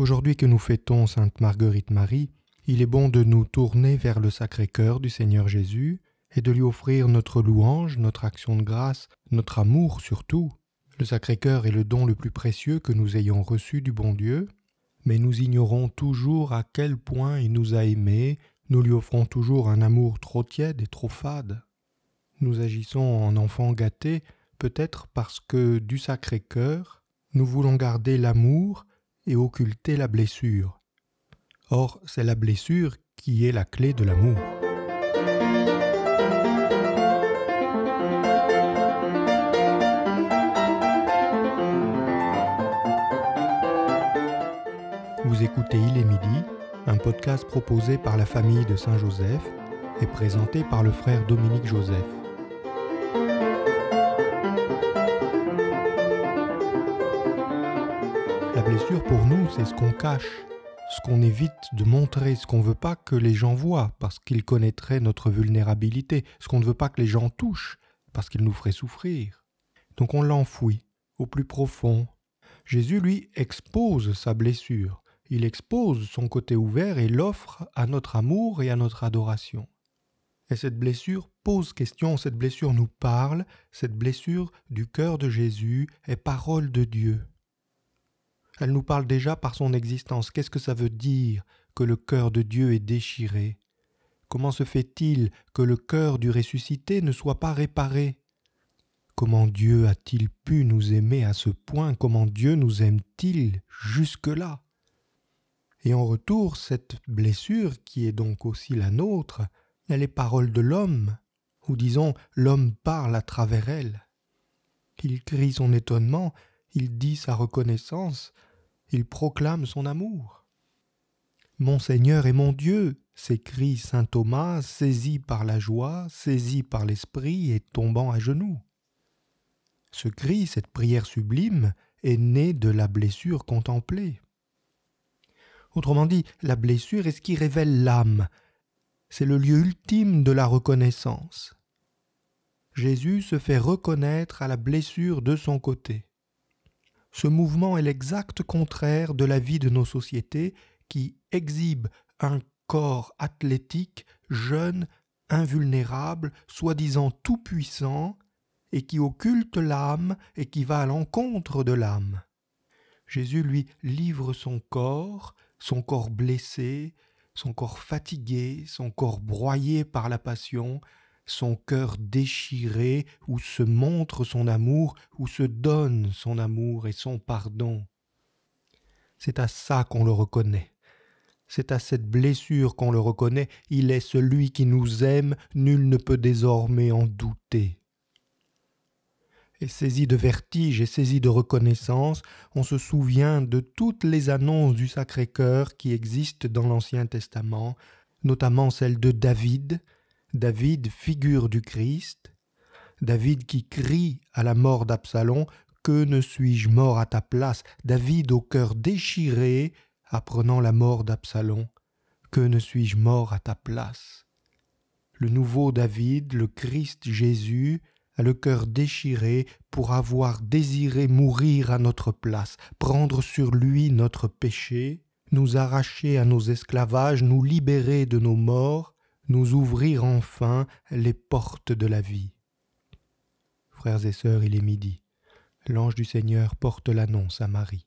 Aujourd'hui que nous fêtons Sainte Marguerite Marie, il est bon de nous tourner vers le Sacré-Cœur du Seigneur Jésus et de lui offrir notre louange, notre action de grâce, notre amour surtout. Le Sacré-Cœur est le don le plus précieux que nous ayons reçu du bon Dieu, mais nous ignorons toujours à quel point il nous a aimés, nous lui offrons toujours un amour trop tiède et trop fade. Nous agissons en enfants gâtés, peut-être parce que du Sacré-Cœur, nous voulons garder l'amour et occulter la blessure. Or, c'est la blessure qui est la clé de l'amour. Vous écoutez Il est midi, un podcast proposé par la famille de Saint-Joseph et présenté par le frère Dominique Joseph. pour nous, c'est ce qu'on cache, ce qu'on évite de montrer, ce qu'on ne veut pas que les gens voient parce qu'ils connaîtraient notre vulnérabilité, ce qu'on ne veut pas que les gens touchent parce qu'ils nous feraient souffrir. Donc on l'enfouit au plus profond. Jésus, lui, expose sa blessure, il expose son côté ouvert et l'offre à notre amour et à notre adoration. Et cette blessure pose question, cette blessure nous parle, cette blessure du cœur de Jésus est parole de Dieu. Elle nous parle déjà par son existence. Qu'est-ce que ça veut dire que le cœur de Dieu est déchiré Comment se fait-il que le cœur du ressuscité ne soit pas réparé Comment Dieu a-t-il pu nous aimer à ce point Comment Dieu nous aime-t-il jusque-là Et en retour, cette blessure, qui est donc aussi la nôtre, elle est parole de l'homme, ou disons l'homme parle à travers elle. Il crie son étonnement, il dit sa reconnaissance, il proclame son amour. Mon Seigneur et mon Dieu, s'écrie saint Thomas, saisi par la joie, saisi par l'esprit et tombant à genoux. Ce cri, cette prière sublime, est né de la blessure contemplée. Autrement dit, la blessure est ce qui révèle l'âme. C'est le lieu ultime de la reconnaissance. Jésus se fait reconnaître à la blessure de son côté ce mouvement est l'exact contraire de la vie de nos sociétés qui exhibe un corps athlétique, jeune, invulnérable, soi-disant tout-puissant, et qui occulte l'âme et qui va à l'encontre de l'âme. Jésus lui livre son corps, son corps blessé, son corps fatigué, son corps broyé par la passion, son cœur déchiré où se montre son amour, où se donne son amour et son pardon. C'est à ça qu'on le reconnaît. C'est à cette blessure qu'on le reconnaît. Il est celui qui nous aime, nul ne peut désormais en douter. Et saisi de vertige et saisi de reconnaissance, on se souvient de toutes les annonces du Sacré-Cœur qui existent dans l'Ancien Testament, notamment celle de David, David, figure du Christ, David qui crie à la mort d'Absalom Que ne suis-je mort à ta place David au cœur déchiré, apprenant la mort d'Absalom Que ne suis-je mort à ta place Le nouveau David, le Christ Jésus, a le cœur déchiré pour avoir désiré mourir à notre place, prendre sur lui notre péché, nous arracher à nos esclavages, nous libérer de nos morts, nous ouvrir enfin les portes de la vie. Frères et sœurs, il est midi. L'ange du Seigneur porte l'annonce à Marie.